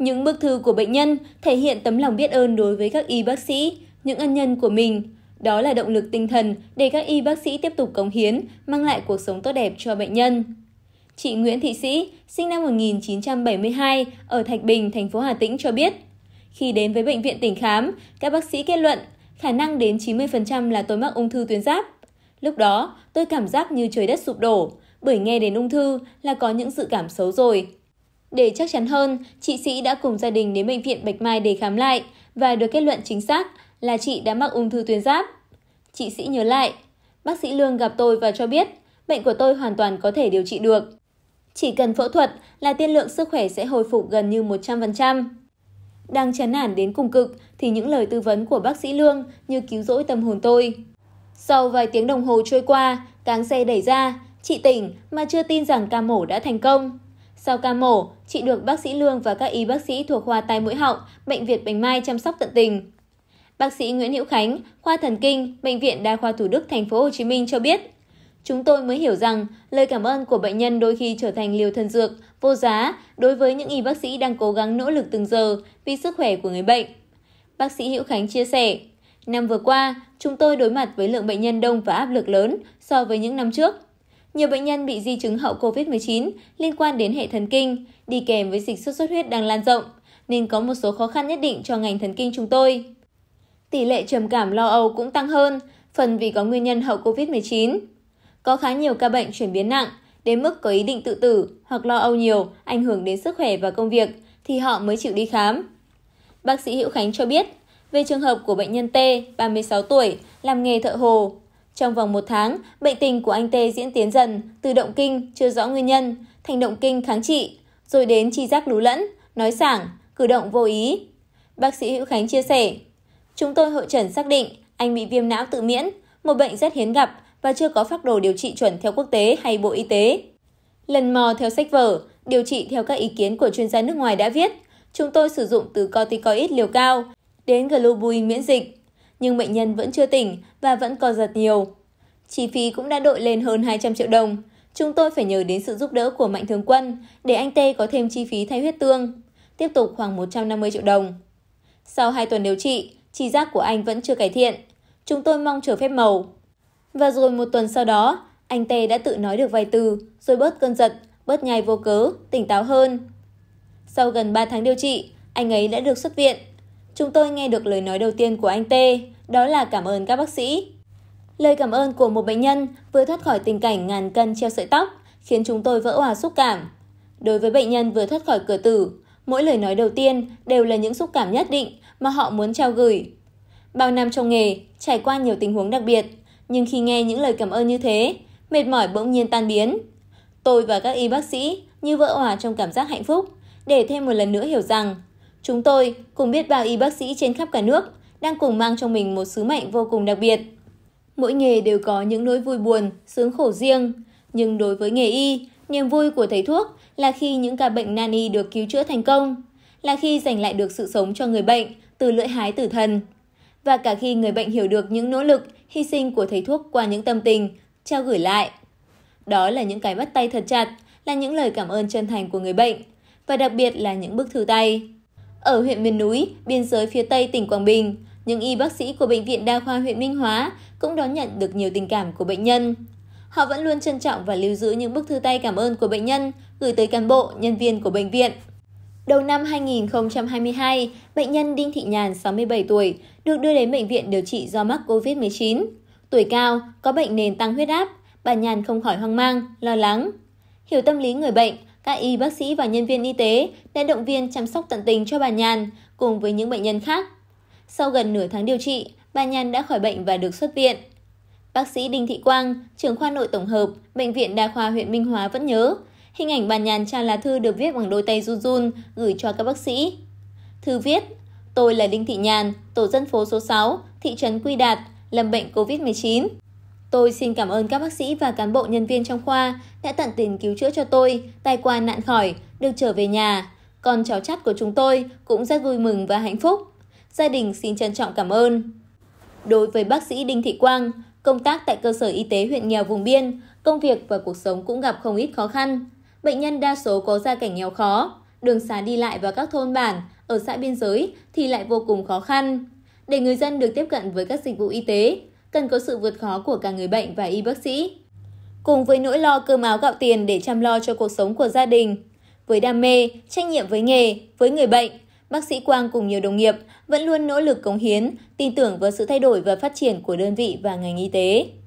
Những bức thư của bệnh nhân thể hiện tấm lòng biết ơn đối với các y bác sĩ, những ân nhân của mình. Đó là động lực tinh thần để các y bác sĩ tiếp tục cống hiến, mang lại cuộc sống tốt đẹp cho bệnh nhân. Chị Nguyễn Thị Sĩ, sinh năm 1972, ở Thạch Bình, thành phố Hà Tĩnh cho biết, khi đến với bệnh viện tỉnh khám, các bác sĩ kết luận khả năng đến 90% là tôi mắc ung thư tuyến giáp. Lúc đó, tôi cảm giác như trời đất sụp đổ, bởi nghe đến ung thư là có những dự cảm xấu rồi, để chắc chắn hơn, chị Sĩ đã cùng gia đình đến bệnh viện Bạch Mai để khám lại và được kết luận chính xác là chị đã mắc ung thư tuyến giáp. Chị Sĩ nhớ lại, bác sĩ Lương gặp tôi và cho biết bệnh của tôi hoàn toàn có thể điều trị được. Chỉ cần phẫu thuật là tiên lượng sức khỏe sẽ hồi phục gần như 100%. Đang chán nản đến cùng cực thì những lời tư vấn của bác sĩ Lương như cứu rỗi tâm hồn tôi. Sau vài tiếng đồng hồ trôi qua, cáng xe đẩy ra, chị tỉnh mà chưa tin rằng ca mổ đã thành công sau ca mổ chị được bác sĩ lương và các y bác sĩ thuộc khoa tai mũi họng bệnh viện bạch mai chăm sóc tận tình bác sĩ nguyễn hữu khánh khoa thần kinh bệnh viện đa khoa thủ đức thành phố Hồ Chí Minh cho biết chúng tôi mới hiểu rằng lời cảm ơn của bệnh nhân đôi khi trở thành liều thần dược vô giá đối với những y bác sĩ đang cố gắng nỗ lực từng giờ vì sức khỏe của người bệnh bác sĩ hữu khánh chia sẻ năm vừa qua chúng tôi đối mặt với lượng bệnh nhân đông và áp lực lớn so với những năm trước nhiều bệnh nhân bị di chứng hậu COVID-19 liên quan đến hệ thần kinh, đi kèm với dịch sốt xuất huyết đang lan rộng, nên có một số khó khăn nhất định cho ngành thần kinh chúng tôi. Tỷ lệ trầm cảm lo âu cũng tăng hơn, phần vì có nguyên nhân hậu COVID-19. Có khá nhiều ca bệnh chuyển biến nặng, đến mức có ý định tự tử hoặc lo âu nhiều, ảnh hưởng đến sức khỏe và công việc, thì họ mới chịu đi khám. Bác sĩ Hữu Khánh cho biết, về trường hợp của bệnh nhân T, 36 tuổi, làm nghề thợ hồ, trong vòng một tháng, bệnh tình của anh Tê diễn tiến dần, từ động kinh chưa rõ nguyên nhân, thành động kinh kháng trị, rồi đến chi giác lú lẫn, nói sảng, cử động vô ý. Bác sĩ Hữu Khánh chia sẻ, chúng tôi hội trần xác định anh bị viêm não tự miễn, một bệnh rất hiếm gặp và chưa có phác đồ điều trị chuẩn theo quốc tế hay Bộ Y tế. Lần mò theo sách vở, điều trị theo các ý kiến của chuyên gia nước ngoài đã viết, chúng tôi sử dụng từ corticoid liều cao đến globulin miễn dịch nhưng bệnh nhân vẫn chưa tỉnh và vẫn co giật nhiều. Chi phí cũng đã đội lên hơn 200 triệu đồng. Chúng tôi phải nhờ đến sự giúp đỡ của Mạnh Thường Quân để anh Tê có thêm chi phí thay huyết tương, tiếp tục khoảng 150 triệu đồng. Sau 2 tuần điều trị, chi giác của anh vẫn chưa cải thiện. Chúng tôi mong chờ phép màu. Và rồi một tuần sau đó, anh Tê đã tự nói được vài từ, rồi bớt cơn giật, bớt nhai vô cớ, tỉnh táo hơn. Sau gần 3 tháng điều trị, anh ấy đã được xuất viện chúng tôi nghe được lời nói đầu tiên của anh T, đó là cảm ơn các bác sĩ. Lời cảm ơn của một bệnh nhân vừa thoát khỏi tình cảnh ngàn cân treo sợi tóc khiến chúng tôi vỡ hòa xúc cảm. Đối với bệnh nhân vừa thoát khỏi cửa tử, mỗi lời nói đầu tiên đều là những xúc cảm nhất định mà họ muốn trao gửi. Bao năm trong nghề, trải qua nhiều tình huống đặc biệt, nhưng khi nghe những lời cảm ơn như thế, mệt mỏi bỗng nhiên tan biến. Tôi và các y bác sĩ như vỡ hòa trong cảm giác hạnh phúc, để thêm một lần nữa hiểu rằng Chúng tôi, cùng biết bao y bác sĩ trên khắp cả nước, đang cùng mang trong mình một sứ mệnh vô cùng đặc biệt. Mỗi nghề đều có những nỗi vui buồn, sướng khổ riêng. Nhưng đối với nghề y, niềm vui của thầy thuốc là khi những ca bệnh nan y được cứu chữa thành công, là khi giành lại được sự sống cho người bệnh từ lưỡi hái tử thần. Và cả khi người bệnh hiểu được những nỗ lực, hy sinh của thầy thuốc qua những tâm tình, trao gửi lại. Đó là những cái bắt tay thật chặt, là những lời cảm ơn chân thành của người bệnh, và đặc biệt là những bức thư tay. Ở huyện miền núi, biên giới phía Tây tỉnh Quảng Bình, những y bác sĩ của Bệnh viện Đa khoa huyện Minh Hóa cũng đón nhận được nhiều tình cảm của bệnh nhân. Họ vẫn luôn trân trọng và lưu giữ những bức thư tay cảm ơn của bệnh nhân gửi tới cán bộ, nhân viên của bệnh viện. Đầu năm 2022, bệnh nhân Đinh Thị Nhàn, 67 tuổi, được đưa đến bệnh viện điều trị do mắc COVID-19. Tuổi cao, có bệnh nền tăng huyết áp, bà Nhàn không khỏi hoang mang, lo lắng. Hiểu tâm lý người bệnh, các y bác sĩ và nhân viên y tế đã động viên chăm sóc tận tình cho bà Nhàn cùng với những bệnh nhân khác. Sau gần nửa tháng điều trị, bà Nhàn đã khỏi bệnh và được xuất viện. Bác sĩ Đinh Thị Quang, trưởng khoa nội tổng hợp, Bệnh viện Đa khoa huyện Minh Hóa vẫn nhớ, hình ảnh bà Nhàn tra lá thư được viết bằng đôi tay run run gửi cho các bác sĩ. Thư viết, tôi là Đinh Thị Nhàn, tổ dân phố số 6, thị trấn Quy Đạt, lâm bệnh COVID-19. Tôi xin cảm ơn các bác sĩ và cán bộ nhân viên trong khoa đã tận tình cứu chữa cho tôi, tai qua nạn khỏi, được trở về nhà. Còn cháu chắt của chúng tôi cũng rất vui mừng và hạnh phúc. Gia đình xin trân trọng cảm ơn. Đối với bác sĩ Đinh Thị Quang, công tác tại cơ sở y tế huyện nghèo vùng biên, công việc và cuộc sống cũng gặp không ít khó khăn. Bệnh nhân đa số có gia cảnh nghèo khó, đường xá đi lại vào các thôn bản, ở xã biên giới thì lại vô cùng khó khăn. Để người dân được tiếp cận với các dịch vụ y tế, cần có sự vượt khó của cả người bệnh và y bác sĩ. Cùng với nỗi lo cơm áo gạo tiền để chăm lo cho cuộc sống của gia đình, với đam mê, trách nhiệm với nghề, với người bệnh, bác sĩ Quang cùng nhiều đồng nghiệp vẫn luôn nỗ lực cống hiến, tin tưởng vào sự thay đổi và phát triển của đơn vị và ngành y tế.